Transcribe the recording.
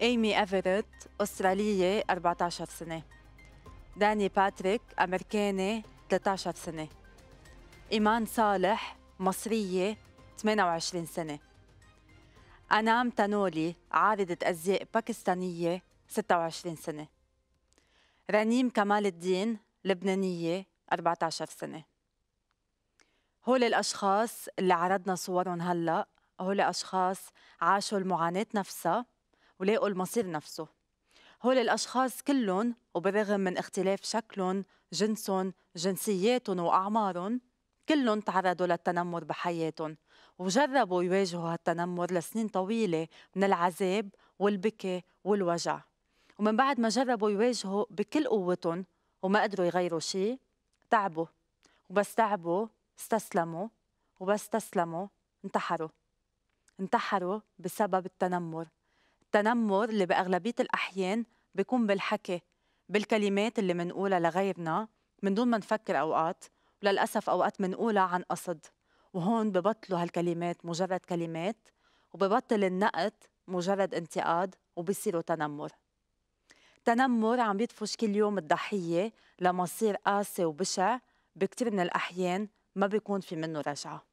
إيمي إيفرت أسترالية 14 سنة داني باتريك أمريكاني 13 سنة إيمان صالح مصرية 28 سنة أنام تانولي عارضة أزياء باكستانية 26 سنة رنيم كمال الدين لبنانية 14 سنة هول الأشخاص اللي عرضنا صورهم هلأ هول أشخاص عاشوا المعاناة نفسها ولاقوا المصير نفسه هول الأشخاص كلهم وبالرغم من اختلاف شكلهم جنسهم جنسياتهم وأعمارهم كلهم تعرضوا للتنمر بحياتهم وجربوا يواجهوا هالتنمر لسنين طويلة من العذاب والبكي والوجع ومن بعد ما جربوا يواجهوا بكل قوتهم وما قدروا يغيروا شيء تعبوا وبس تعبوا استسلموا وبس استسلموا انتحروا انتحروا بسبب التنمر التنمر اللي باغلبيه الاحيان بيكون بالحكي بالكلمات اللي منقولها لغيرنا من دون ما نفكر اوقات وللاسف اوقات منقولها عن قصد وهون ببطلوا هالكلمات مجرد كلمات وببطل النقد مجرد انتقاد وبصيروا تنمر تنمر عم يدفش كل يوم الضحيه لمصير قاسي وبشع بكتير من الاحيان ما بيكون في منه رجعه